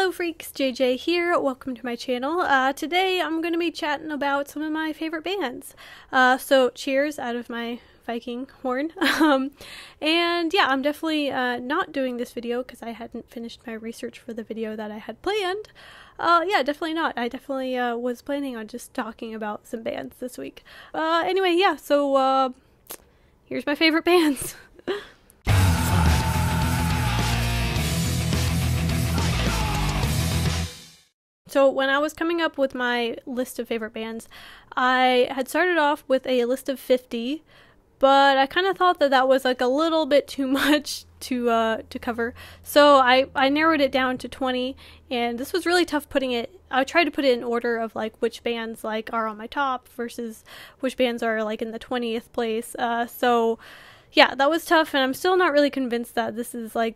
Hello freaks, JJ here, welcome to my channel. Uh, today I'm going to be chatting about some of my favorite bands. Uh, so cheers out of my Viking horn. Um, and yeah, I'm definitely uh, not doing this video because I hadn't finished my research for the video that I had planned. Uh, yeah, definitely not. I definitely uh, was planning on just talking about some bands this week. Uh, anyway, yeah, so uh, here's my favorite bands. So, when I was coming up with my list of favorite bands, I had started off with a list of 50, but I kind of thought that that was like a little bit too much to uh, to cover. So, I I narrowed it down to 20, and this was really tough putting it I tried to put it in order of like which bands like are on my top versus which bands are like in the 20th place. Uh, so yeah, that was tough and I'm still not really convinced that this is like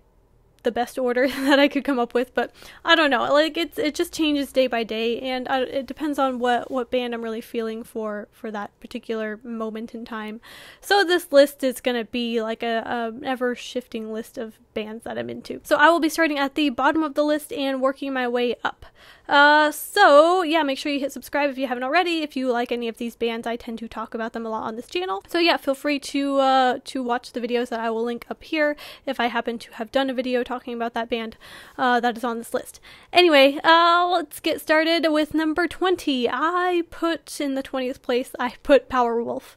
the best order that I could come up with, but I don't know. Like it's it just changes day by day, and I, it depends on what what band I'm really feeling for for that particular moment in time. So this list is gonna be like a, a ever shifting list of bands that I'm into. So I will be starting at the bottom of the list and working my way up. Uh, so yeah, make sure you hit subscribe if you haven't already. If you like any of these bands, I tend to talk about them a lot on this channel. So yeah, feel free to uh, to watch the videos that I will link up here if I happen to have done a video talking about that band uh, that is on this list. Anyway, uh, let's get started with number 20. I put in the 20th place, I put Powerwolf.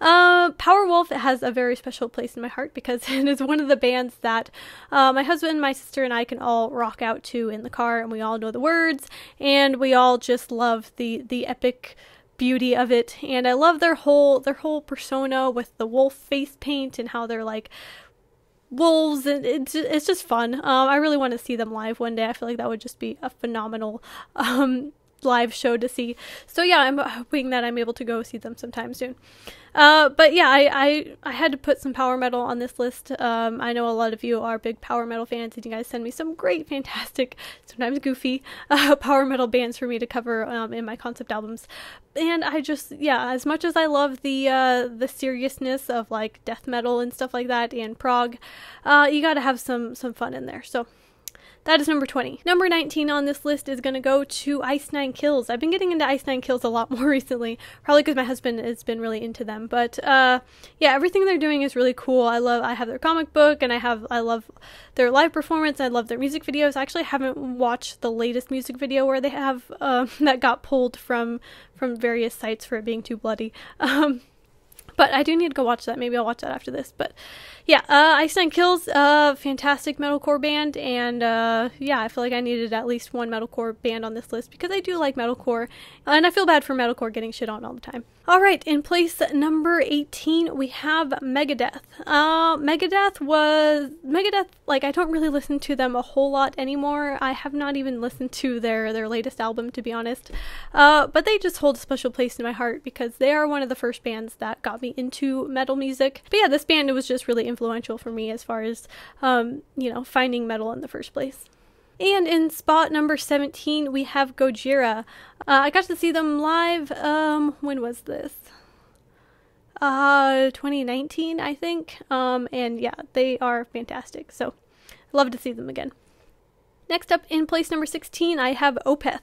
Uh, Powerwolf has a very special place in my heart because it is one of the bands that uh, my husband, my sister, and I can all rock out to in the car, and we all know the words, and we all just love the the epic beauty of it. And I love their whole their whole persona with the wolf face paint and how they're like wolves and it's, it's just fun um, i really want to see them live one day i feel like that would just be a phenomenal um, live show to see. So yeah, I'm hoping that I'm able to go see them sometime soon. Uh, but yeah, I, I, I had to put some power metal on this list. Um, I know a lot of you are big power metal fans, and you guys send me some great, fantastic, sometimes goofy uh, power metal bands for me to cover um, in my concept albums. And I just yeah, as much as I love the uh, the seriousness of like death metal and stuff like that, and prog, uh, you got to have some some fun in there. So. That is number 20. Number 19 on this list is going to go to Ice Nine Kills. I've been getting into Ice Nine Kills a lot more recently, probably because my husband has been really into them. But uh, yeah, everything they're doing is really cool. I love. I have their comic book, and I have. I love their live performance. I love their music videos. I actually haven't watched the latest music video where they have uh, that got pulled from from various sites for it being too bloody. Um, but I do need to go watch that. Maybe I'll watch that after this. But yeah, uh, Iceland Kills, uh, fantastic metalcore band, and uh, yeah, I feel like I needed at least one metalcore band on this list because I do like metalcore, and I feel bad for metalcore getting shit on all the time. All right, in place number 18, we have Megadeth. Uh, Megadeth was Megadeth. Like I don't really listen to them a whole lot anymore. I have not even listened to their their latest album to be honest, uh, but they just hold a special place in my heart because they are one of the first bands that got me into metal music. But yeah, this band was just really influential for me as far as, um, you know, finding metal in the first place. And in spot number 17, we have Gojira. Uh, I got to see them live, um, when was this? Uh, 2019, I think. Um, and yeah, they are fantastic. So, love to see them again. Next up in place number 16, I have Opeth.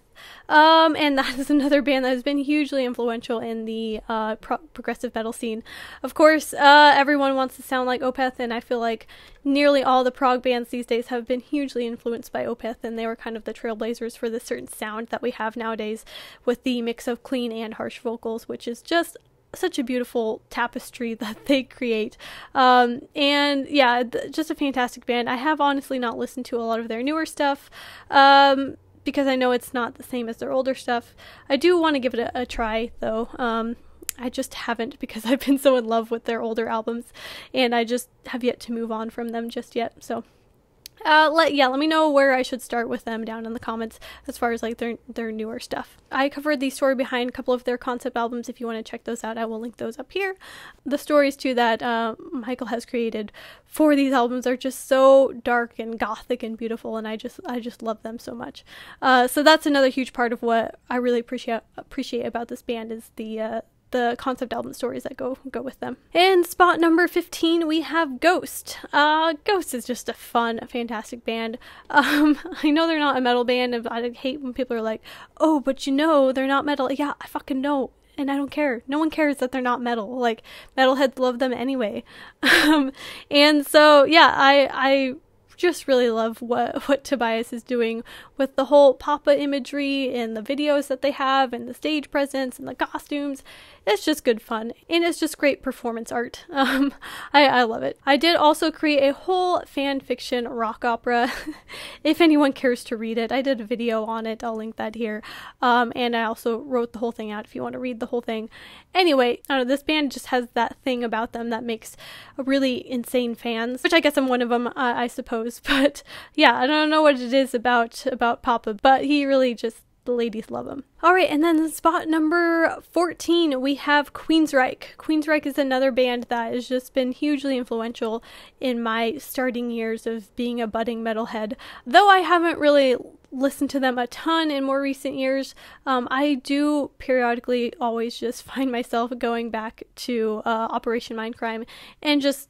Um, and that is another band that has been hugely influential in the uh, pro progressive metal scene. Of course, uh, everyone wants to sound like Opeth, and I feel like nearly all the prog bands these days have been hugely influenced by Opeth, and they were kind of the trailblazers for the certain sound that we have nowadays with the mix of clean and harsh vocals, which is just such a beautiful tapestry that they create. Um, and yeah, th- just a fantastic band. I have honestly not listened to a lot of their newer stuff. Um, because I know it's not the same as their older stuff. I do want to give it a, a try though. Um, I just haven't because I've been so in love with their older albums and I just have yet to move on from them just yet. So uh, let yeah, let me know where I should start with them down in the comments as far as like their their newer stuff. I covered the story behind a couple of their concept albums. If you want to check those out, I will link those up here. The stories too that uh, Michael has created for these albums are just so dark and gothic and beautiful, and I just I just love them so much. Uh, so that's another huge part of what I really appreciate appreciate about this band is the uh, the concept album stories that go go with them. And spot number 15, we have Ghost. Uh, Ghost is just a fun, fantastic band. Um, I know they're not a metal band, and I hate when people are like, "Oh, but you know they're not metal." Yeah, I fucking know and I don't care. No one cares that they're not metal. Like metalheads love them anyway. Um, and so yeah, I I just really love what what Tobias is doing with the whole Papa imagery and the videos that they have and the stage presence and the costumes. It's just good fun and it's just great performance art. Um, I, I love it. I did also create a whole fan fiction rock opera. if anyone cares to read it, I did a video on it. I'll link that here. Um, and I also wrote the whole thing out if you want to read the whole thing. Anyway, I don't know. This band just has that thing about them that makes really insane fans, which I guess I'm one of them, uh, I suppose knows? But yeah, I don't know what it is about about Papa, but he really just the ladies love him. All right, and then spot number 14, we have Queensryche. Queensryche is another band that has just been hugely influential in my starting years of being a budding metalhead. Though I haven't really listened to them a ton in more recent years, um, I do periodically always just find myself going back to uh, Operation Mindcrime and just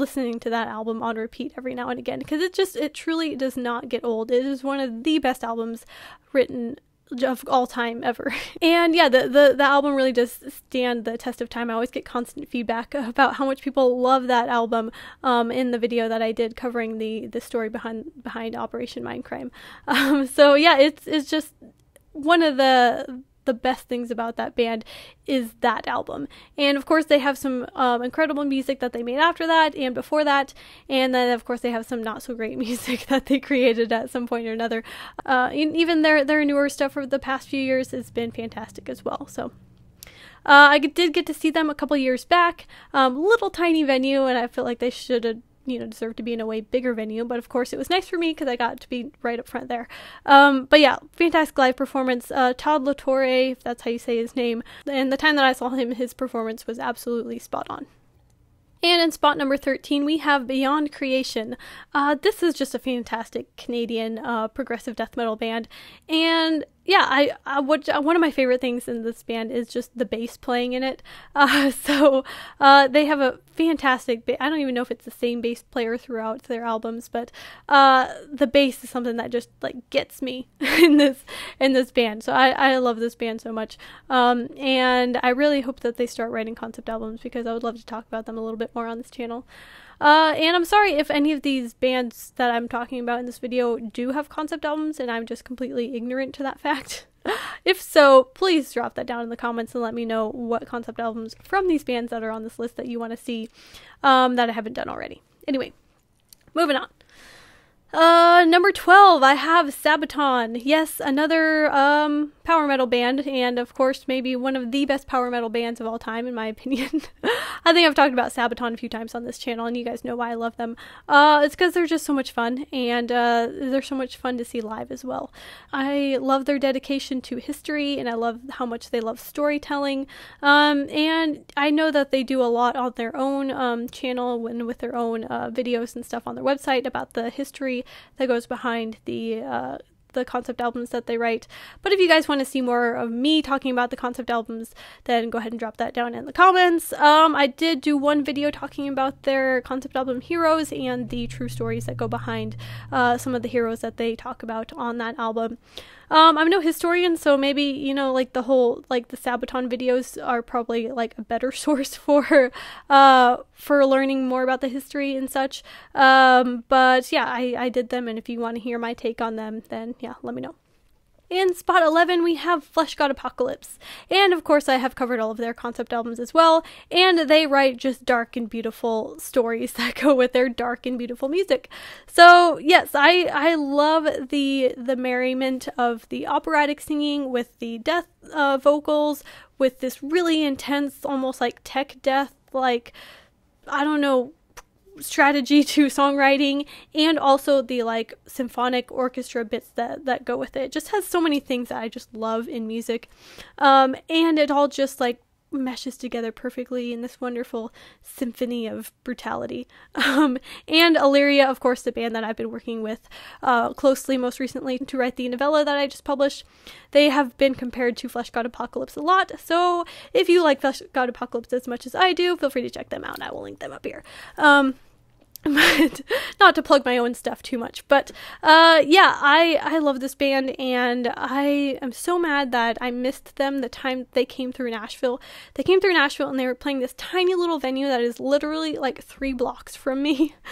listening to that album on repeat every now and again because it just it truly does not get old. It is one of the best albums written of all time ever. And yeah, the, the the album really does stand the test of time. I always get constant feedback about how much people love that album. Um, in the video that I did covering the the story behind behind Operation Mindcrime. Um, so yeah, it's it's just one of the the best things about that band is that album. And of course, they have some um, incredible music that they made after that and before that. And then, of course, they have some not so great music that they created at some point or another. Uh, and even their, their newer stuff for the past few years has been fantastic as well. So. Uh, I did get to see them a couple years back, um, little tiny venue, and I feel like they should have you know deserved to be in a way bigger venue but of course it was nice for me because i got to be right up front there um, but yeah fantastic live performance uh, todd latore if that's how you say his name and the time that i saw him his performance was absolutely spot on and in spot number 13, we have Beyond Creation. Uh, this is just a fantastic Canadian uh, progressive death metal band, and yeah, I, I would, uh, one of my favorite things in this band is just the bass playing in it. Uh, so uh, they have a fantastic. Ba- I don't even know if it's the same bass player throughout their albums, but uh, the bass is something that just like gets me in this in this band. So I, I love this band so much, um, and I really hope that they start writing concept albums because I would love to talk about them a little bit more on this channel. Uh, and I'm sorry if any of these bands that I'm talking about in this video do have concept albums and I'm just completely ignorant to that fact. if so, please drop that down in the comments and let me know what concept albums from these bands that are on this list that you want to see um, that I haven't done already. Anyway, moving on. Uh, number 12, I have Sabaton. Yes, another um, power metal band, and of course, maybe one of the best power metal bands of all time, in my opinion. I think I've talked about Sabaton a few times on this channel, and you guys know why I love them. Uh, it's because they're just so much fun, and uh, they're so much fun to see live as well. I love their dedication to history, and I love how much they love storytelling. Um, and I know that they do a lot on their own um, channel and with their own uh, videos and stuff on their website about the history that goes behind the uh, the concept albums that they write. But if you guys want to see more of me talking about the concept albums, then go ahead and drop that down in the comments. Um, I did do one video talking about their concept album heroes and the true stories that go behind uh, some of the heroes that they talk about on that album. Um, I'm no historian, so maybe you know, like the whole like the Sabaton videos are probably like a better source for uh for learning more about the history and such. Um, but yeah, I I did them, and if you want to hear my take on them, then yeah, let me know. In spot 11, we have Flesh God Apocalypse. And of course, I have covered all of their concept albums as well, and they write just dark and beautiful stories that go with their dark and beautiful music. So, yes, I I love the the merriment of the operatic singing with the death uh, vocals with this really intense almost like tech death like I don't know strategy to songwriting and also the like symphonic orchestra bits that that go with it. it just has so many things that I just love in music. Um and it all just like meshes together perfectly in this wonderful symphony of brutality. Um, and Illyria, of course, the band that I've been working with uh, closely most recently to write the novella that I just published, they have been compared to Flesh God Apocalypse a lot. So if you like Flesh God Apocalypse as much as I do, feel free to check them out. I will link them up here. Um, but not to plug my own stuff too much but uh yeah i i love this band and i am so mad that i missed them the time they came through nashville they came through nashville and they were playing this tiny little venue that is literally like three blocks from me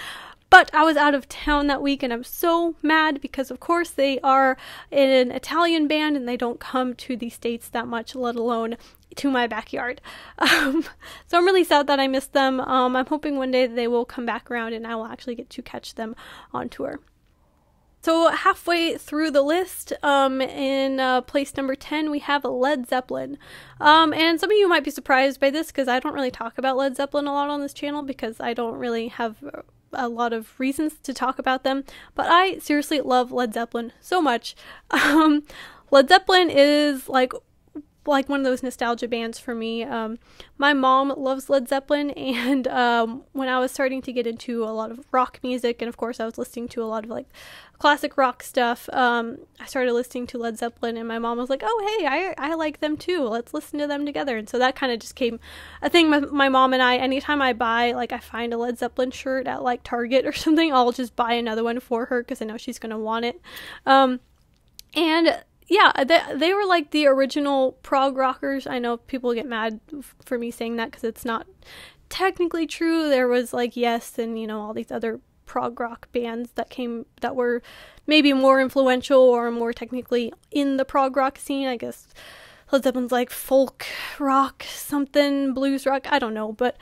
but I was out of town that week and I'm so mad because, of course, they are an Italian band and they don't come to the States that much, let alone to my backyard. Um, so I'm really sad that I missed them. Um, I'm hoping one day they will come back around and I will actually get to catch them on tour. So, halfway through the list, um, in uh, place number 10, we have Led Zeppelin. Um, and some of you might be surprised by this because I don't really talk about Led Zeppelin a lot on this channel because I don't really have a lot of reasons to talk about them. But I seriously love Led Zeppelin so much. Um, Led Zeppelin is like like one of those nostalgia bands for me. Um, my mom loves Led Zeppelin, and um, when I was starting to get into a lot of rock music, and of course I was listening to a lot of like classic rock stuff, um, I started listening to Led Zeppelin, and my mom was like, "Oh, hey, I I like them too. Let's listen to them together." And so that kind of just came a thing. My, my mom and I, anytime I buy like I find a Led Zeppelin shirt at like Target or something, I'll just buy another one for her because I know she's gonna want it. Um, and yeah, uh, they, they were like the original prog rockers. I know people get mad for me saying that because it's not technically true. There was like Yes and, you know, all these other prog rock bands that came that were maybe more influential or more technically in the prog rock scene. I guess Led Zeppelin's like folk rock, something blues rock. I don't know, but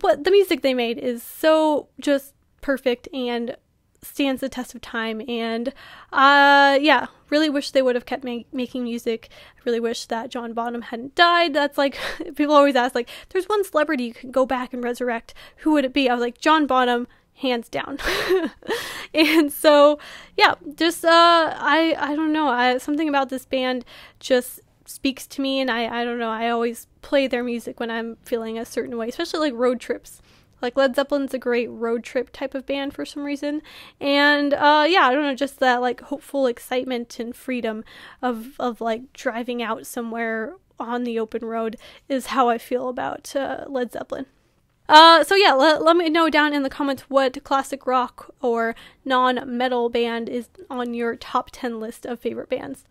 what the music they made is so just perfect and stands the test of time and uh yeah really wish they would have kept ma making music i really wish that john bonham hadn't died that's like people always ask like there's one celebrity you can go back and resurrect who would it be i was like john bonham hands down and so yeah just uh i i don't know I, something about this band just speaks to me and I, I don't know i always play their music when i'm feeling a certain way especially like road trips like Led Zeppelin's a great road trip type of band for some reason. And uh, yeah, I don't know, just that like hopeful excitement and freedom of of like driving out somewhere on the open road is how I feel about uh, Led Zeppelin. Uh, so yeah, let, let me know down in the comments what classic rock or non-metal band is on your top 10 list of favorite bands.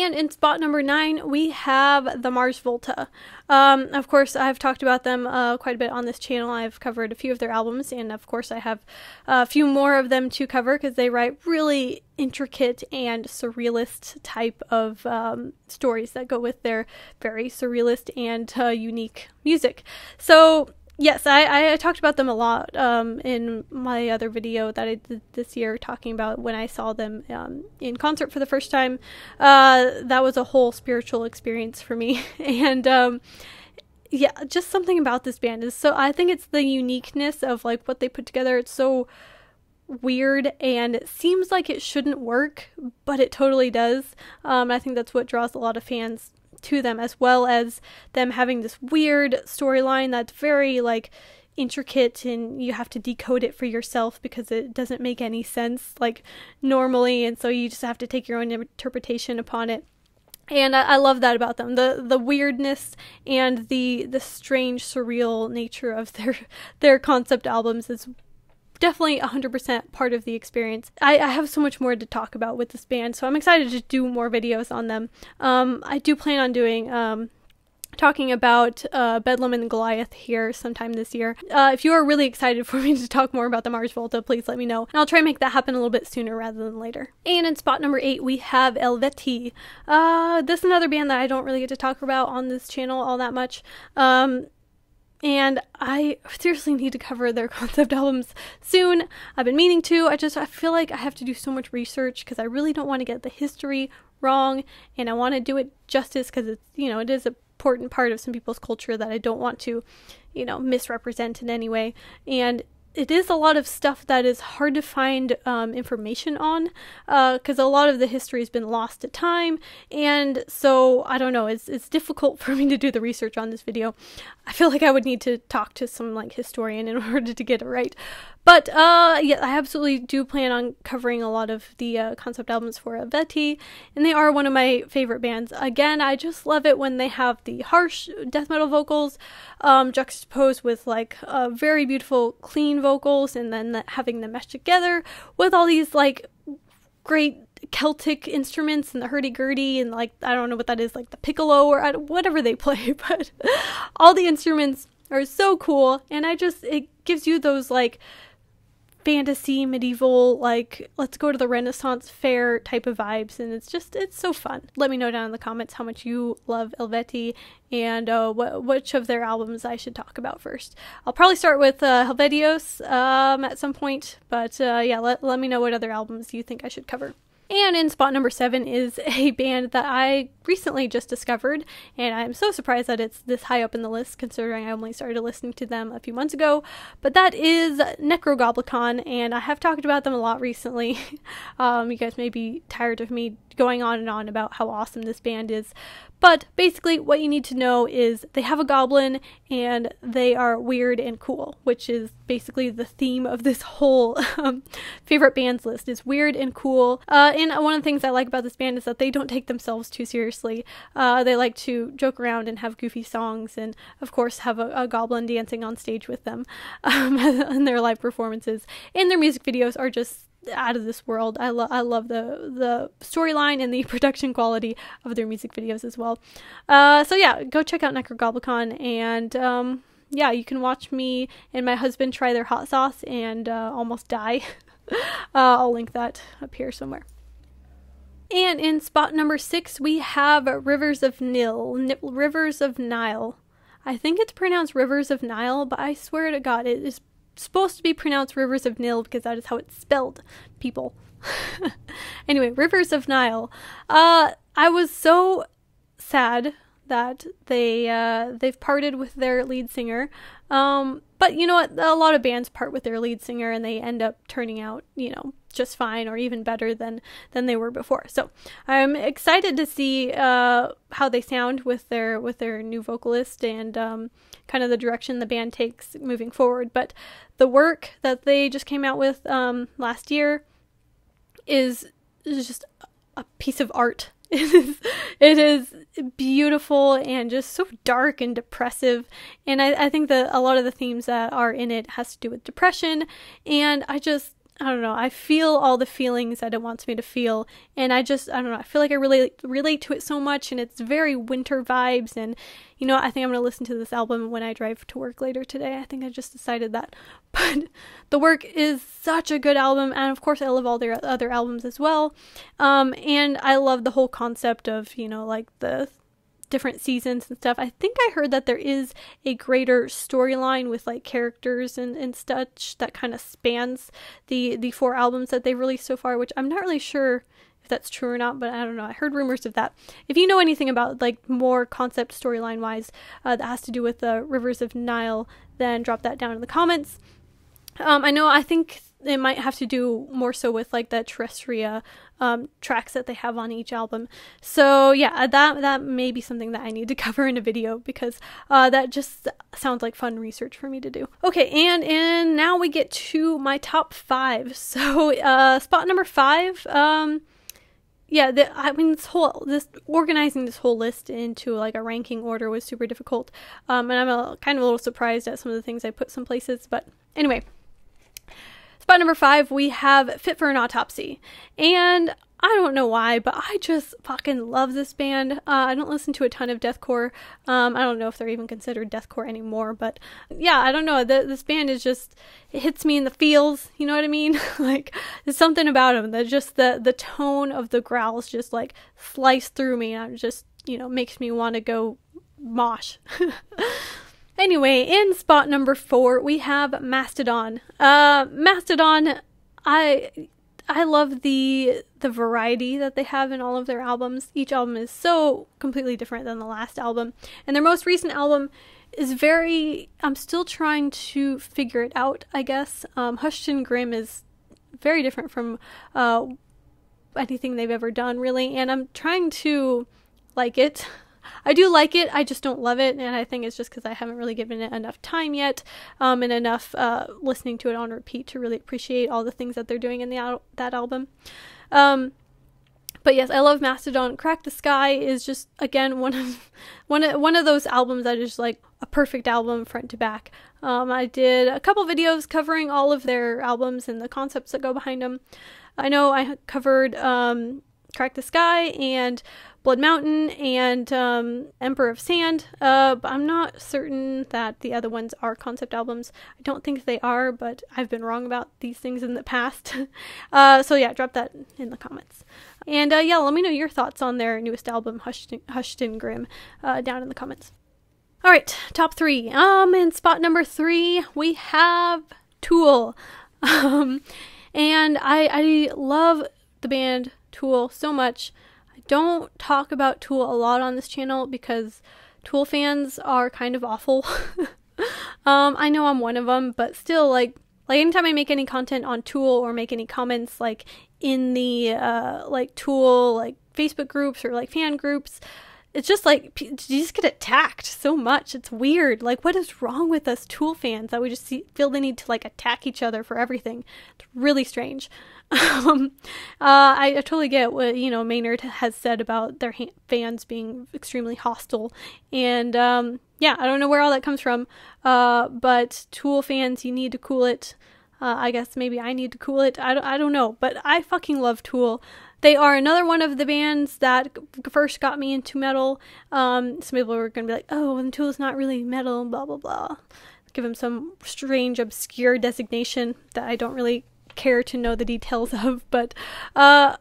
And in spot number nine, we have the Mars Volta. Um, of course, I've talked about them uh, quite a bit on this channel. I've covered a few of their albums, and of course, I have uh, a few more of them to cover because they write really intricate and surrealist type of um, stories that go with their very surrealist and uh, unique music. So, yes, I, I talked about them a lot um, in my other video that I did this year, talking about when I saw them um, in concert for the first time. Uh, that was a whole spiritual experience for me, and um, yeah, just something about this band is so. I think it's the uniqueness of like what they put together. It's so weird and it seems like it shouldn't work, but it totally does. Um, I think that's what draws a lot of fans to them, as well as them having this weird storyline that's very like intricate and you have to decode it for yourself because it doesn't make any sense like normally, and so you just have to take your own interpretation upon it. And I, I love that about them the the weirdness and the the strange surreal nature of their their concept albums is definitely 100% part of the experience. I, I, have so much more to talk about with this band, so I'm excited to do more videos on them. Um, I do plan on doing. Um, talking about uh, Bedlam and Goliath here sometime this year. Uh, if you are really excited for me to talk more about the Mars Volta, please let me know. And I'll try and make that happen a little bit sooner rather than later. And in spot number eight, we have Elvetti. Uh, this is another band that I don't really get to talk about on this channel all that much. Um, and I seriously need to cover their concept albums soon. I've been meaning to. I just I feel like I have to do so much research because I really don't want to get the history wrong, and I want to do it justice because it's you know it is a important part of some people's culture that I don't want to, you know, misrepresent in any way. And it is a lot of stuff that is hard to find um, information on because uh, a lot of the history has been lost to time and so i don't know it's, it's difficult for me to do the research on this video i feel like i would need to talk to some like historian in order to get it right but uh, yeah i absolutely do plan on covering a lot of the uh, concept albums for Aveti, and they are one of my favorite bands again i just love it when they have the harsh death metal vocals um, juxtaposed with like a very beautiful clean vocals and then having them mesh together with all these like great Celtic instruments and the hurdy-gurdy and like I don't know what that is like the piccolo or whatever they play but all the instruments are so cool and I just it gives you those like fantasy medieval like let's go to the renaissance fair type of vibes and it's just it's so fun let me know down in the comments how much you love helveti and uh, wh which of their albums i should talk about first i'll probably start with uh, helvetios um, at some point but uh, yeah let, let me know what other albums you think i should cover and in spot number seven is a band that I recently just discovered, and I'm so surprised that it's this high up in the list considering I only started listening to them a few months ago. But that is Necrogoblicon, and I have talked about them a lot recently. um, you guys may be tired of me going on and on about how awesome this band is. But basically, what you need to know is they have a goblin and they are weird and cool, which is basically the theme of this whole um, favorite bands list is weird and cool. Uh, and one of the things I like about this band is that they don't take themselves too seriously. Uh, they like to joke around and have goofy songs, and of course, have a, a goblin dancing on stage with them um, in their live performances. And their music videos are just out of this world. I love I love the the storyline and the production quality of their music videos as well. Uh, so yeah, go check out Necrogoblicon and um, yeah, you can watch me and my husband try their hot sauce and uh, almost die. uh, I'll link that up here somewhere. And in spot number six, we have Rivers of Nil, N Rivers of Nile. I think it's pronounced Rivers of Nile, but I swear to God, it is supposed to be pronounced Rivers of Nile" because that is how it's spelled, people. anyway, Rivers of Nile. Uh, I was so sad that they uh, they've parted with their lead singer. Um, but you know what? A lot of bands part with their lead singer and they end up turning out, you know, just fine or even better than than they were before. So I'm excited to see uh, how they sound with their with their new vocalist and um, kind of the direction the band takes moving forward. But the work that they just came out with um, last year is, is just a piece of art. It is, it is beautiful and just so dark and depressive. And I, I think that a lot of the themes that are in it has to do with depression. And I just I don't know. I feel all the feelings that it wants me to feel. And I just, I don't know. I feel like I really relate to it so much. And it's very winter vibes. And, you know, I think I'm going to listen to this album when I drive to work later today. I think I just decided that. But The Work is such a good album. And of course, I love all their other albums as well. Um, and I love the whole concept of, you know, like the different seasons and stuff. I think I heard that there is a greater storyline with like characters and, and such that kind of spans the the four albums that they've released so far, which I'm not really sure if that's true or not, but I don't know. I heard rumors of that. If you know anything about like more concept storyline wise uh, that has to do with the Rivers of Nile, then drop that down in the comments. Um, I know I think it might have to do more so with like the Terrestria um, tracks that they have on each album. So yeah, uh, that that may be something that I need to cover in a video because uh, that just sounds like fun research for me to do. Okay, and and now we get to my top five. So uh, spot number five. Um, yeah, the, I mean this whole this organizing this whole list into like a ranking order was super difficult, um, and I'm a, kind of a little surprised at some of the things I put some places. But anyway, Spot number five, we have Fit for an Autopsy. And I don't know why, but I just fucking love this band. Uh, I don't listen to a ton of deathcore. Um, I don't know if they're even considered deathcore anymore, but yeah, I don't know. The, this band is just it hits me in the feels. You know what I mean? like there's something about them that just the the tone of the growls just like slice through me, and just you know makes me want to go mosh. Anyway, in spot number four, we have Mastodon. Uh, Mastodon, I I love the the variety that they have in all of their albums. Each album is so completely different than the last album, and their most recent album is very. I'm still trying to figure it out. I guess um, Hushton Grim is very different from uh, anything they've ever done, really, and I'm trying to like it. I do like it. I just don't love it, and I think it's just because I haven't really given it enough time yet, um, and enough uh, listening to it on repeat to really appreciate all the things that they're doing in the al- that album. Um, but yes, I love Mastodon. Crack the Sky is just again one of one of, one of those albums that is like a perfect album front to back. Um, I did a couple videos covering all of their albums and the concepts that go behind them. I know I covered um, Crack the Sky and Blood Mountain and um, Emperor of Sand. Uh, but I'm not certain that the other ones are concept albums. I don't think they are, but I've been wrong about these things in the past. uh, so yeah, drop that in the comments. And uh, yeah, let me know your thoughts on their newest album, Hushed, Hushed and Grim, uh, down in the comments. All right, top three. Um, in spot number three, we have Tool. Um, and I, I love the band Tool so much don't talk about Tool a lot on this channel because Tool fans are kind of awful. um, I know I'm one of them, but still, like, like anytime I make any content on Tool or make any comments, like in the uh, like Tool like Facebook groups or like fan groups, it's just like you just get attacked so much. It's weird. Like, what is wrong with us Tool fans that we just see, feel the need to like attack each other for everything? It's really strange um, uh, I, I, totally get what you know Maynard has said about their ha- fans being extremely hostile, and um, yeah, I don't know where all that comes from. Uh, but Tool fans, you need to cool it. Uh, I guess maybe I need to cool it. I don't, I don't know, but I fucking love Tool. They are another one of the bands that first got me into metal. Um, some people were gonna be like, "Oh, and Tool's not really metal," blah blah blah give them some strange, obscure designation that I don't really care to know the details of, but uh,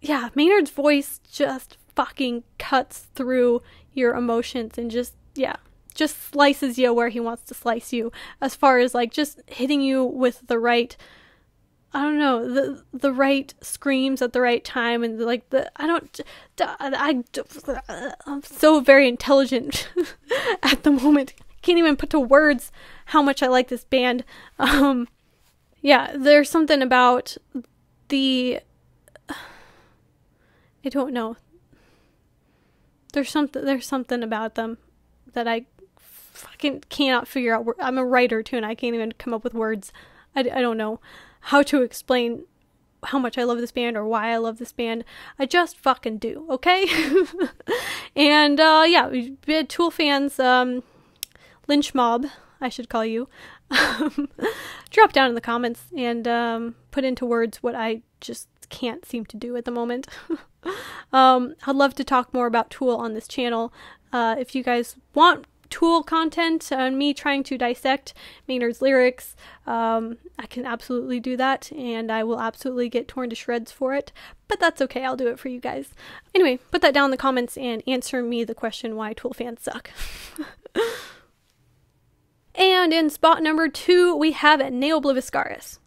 yeah, Maynard's voice just fucking cuts through your emotions and just, yeah, just slices you where he wants to slice you as far as like just hitting you with the right I don't know the the right screams at the right time and like the I don't I, I I'm so very intelligent at the moment can't even put to words how much I like this band um yeah, there's something about the I don't know. There's something there's something about them that I fucking cannot figure out. I'm a writer too, and I can't even come up with words. I, I don't know how to explain how much I love this band or why I love this band. I just fucking do, okay? and uh, yeah, Tool fans, um, Lynch Mob, I should call you. drop down in the comments and um, put into words what I just can't seem to do at the moment. um, I'd love to talk more about Tool on this channel. Uh, if you guys want Tool content and me trying to dissect Maynard's lyrics, um, I can absolutely do that and I will absolutely get torn to shreds for it, but that's okay, I'll do it for you guys. Anyway, put that down in the comments and answer me the question why Tool fans suck. And in spot number two, we have Neo Bliviscaris.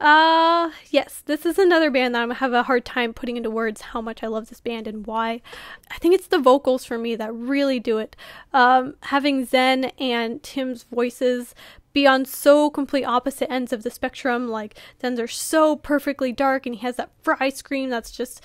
Uh, yes, this is another band that I am have a hard time putting into words how much I love this band and why. I think it's the vocals for me that really do it. Um, having Zen and Tim's voices be on so complete opposite ends of the spectrum, like Zen's are so perfectly dark and he has that fry scream that's just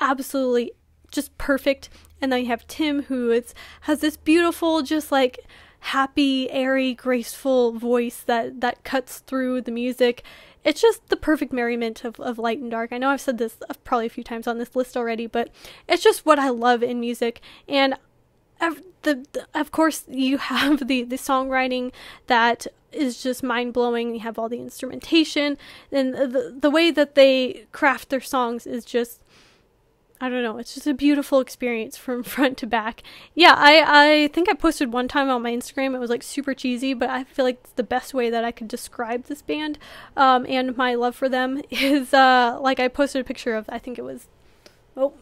absolutely just perfect. And then you have Tim who is has this beautiful, just like happy, airy, graceful voice that that cuts through the music. It's just the perfect merriment of, of light and dark. I know I've said this probably a few times on this list already, but it's just what I love in music. And of, the, the, of course you have the the songwriting that is just mind blowing. You have all the instrumentation and the the way that they craft their songs is just I don't know. It's just a beautiful experience from front to back. Yeah, I, I think I posted one time on my Instagram. It was like super cheesy, but I feel like it's the best way that I could describe this band um, and my love for them is uh, like I posted a picture of, I think it was, oh,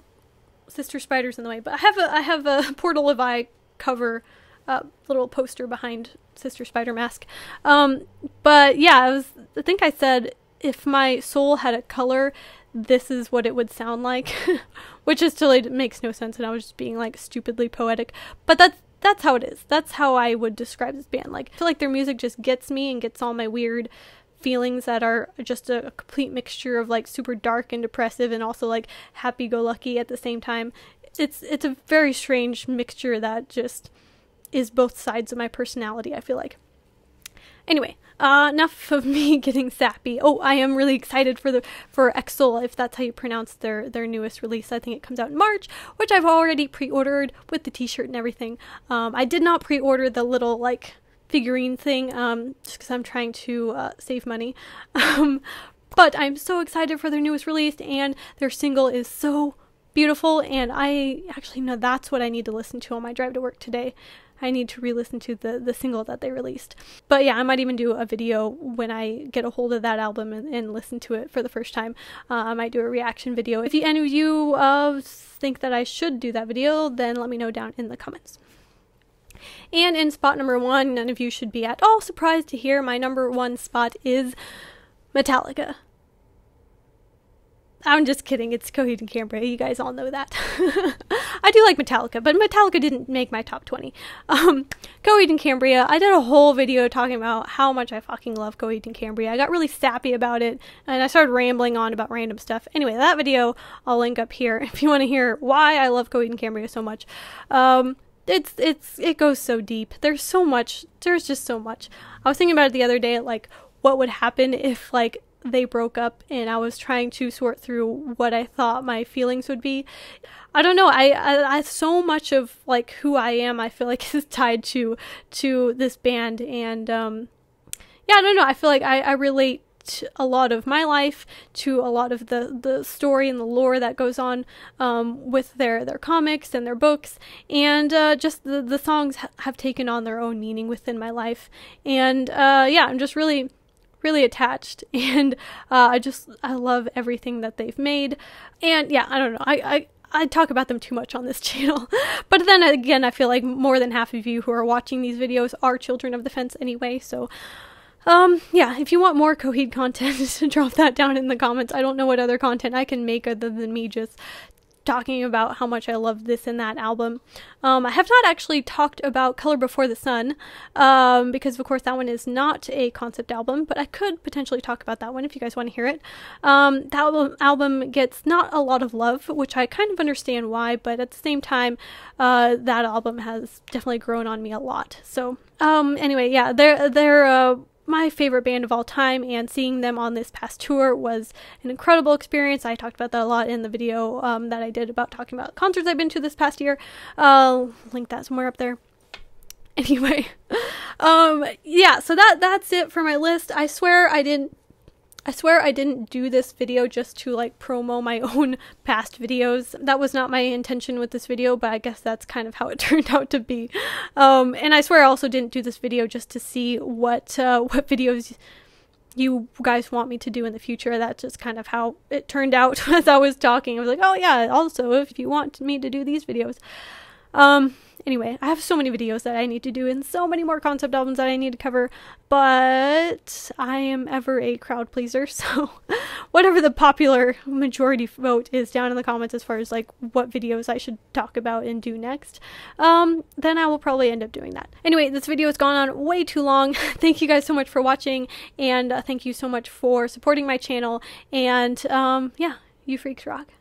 Sister Spider's in the way, but I have a, I have a Portal of Eye cover uh, little poster behind Sister Spider Mask. Um, but yeah, I was, I think I said if my soul had a color, this is what it would sound like, which is totally makes no sense. And I was just being like stupidly poetic, but that's that's how it is. That's how I would describe this band. Like I feel like their music just gets me and gets all my weird feelings that are just a, a complete mixture of like super dark and depressive and also like happy go lucky at the same time. It's it's a very strange mixture that just is both sides of my personality, I feel like. Anyway, uh, enough of me getting sappy. Oh, I am really excited for the for Exola, if that's how you pronounce their their newest release. I think it comes out in March, which I've already pre-ordered with the T-shirt and everything. Um, I did not pre-order the little like figurine thing, um, just because I'm trying to uh, save money. Um, but I'm so excited for their newest release, and their single is so beautiful. And I actually know that's what I need to listen to on my drive to work today. I need to re-listen to the the single that they released. But yeah, I might even do a video when I get a hold of that album and, and listen to it for the first time. Uh, I might do a reaction video. If you, any of you uh, think that I should do that video, then let me know down in the comments. And in spot number one, none of you should be at all surprised to hear my number one spot is Metallica. I'm just kidding. It's Coheed and Cambria. You guys all know that. I do like Metallica, but Metallica didn't make my top 20. Um, Coheed and Cambria. I did a whole video talking about how much I fucking love Coheed and Cambria. I got really sappy about it, and I started rambling on about random stuff. Anyway, that video I'll link up here if you want to hear why I love Coheed and Cambria so much. Um, it's it's it goes so deep. There's so much. There's just so much. I was thinking about it the other day. Like, what would happen if like they broke up and I was trying to sort through what I thought my feelings would be. I don't know. I, I, I so much of like who I am, I feel like is tied to to this band and um yeah, I don't know. I feel like I, I relate a lot of my life to a lot of the the story and the lore that goes on um, with their their comics and their books and uh, just the the songs ha have taken on their own meaning within my life and uh, yeah I'm just really really attached and uh, I just I love everything that they've made and yeah I don't know I, I I talk about them too much on this channel. but then again, I feel like more than half of you who are watching these videos are children of the fence anyway, so um yeah, if you want more Coheed content, drop that down in the comments. I don't know what other content I can make other than me just talking about how much I love this and that album. Um, I have not actually talked about Color Before the Sun um, because, of course, that one is not a concept album, but I could potentially talk about that one if you guys want to hear it. Um, that album, album gets not a lot of love, which I kind of understand why, but at the same time, uh, that album has definitely grown on me a lot. So, um, anyway, yeah, they're, they're, uh, my favorite band of all time, and seeing them on this past tour was an incredible experience. I talked about that a lot in the video um, that I did about talking about concerts I've been to this past year. I'll link that somewhere up there. Anyway, um, yeah, so that that's it for my list. I swear I didn't I swear I didn't do this video just to like promo my own past videos. That was not my intention with this video, but I guess that's kind of how it turned out to be. Um, and I swear I also didn't do this video just to see what uh, what videos you guys want me to do in the future. That's just kind of how it turned out as I was talking. I was like, oh yeah, also if you want me to do these videos. Um, Anyway, I have so many videos that I need to do and so many more concept albums that I need to cover, but I am ever a crowd pleaser, so whatever the popular majority vote is down in the comments as far as like what videos I should talk about and do next, um, then I will probably end up doing that. Anyway, this video has gone on way too long. thank you guys so much for watching and uh, thank you so much for supporting my channel and um, yeah, you freaks rock.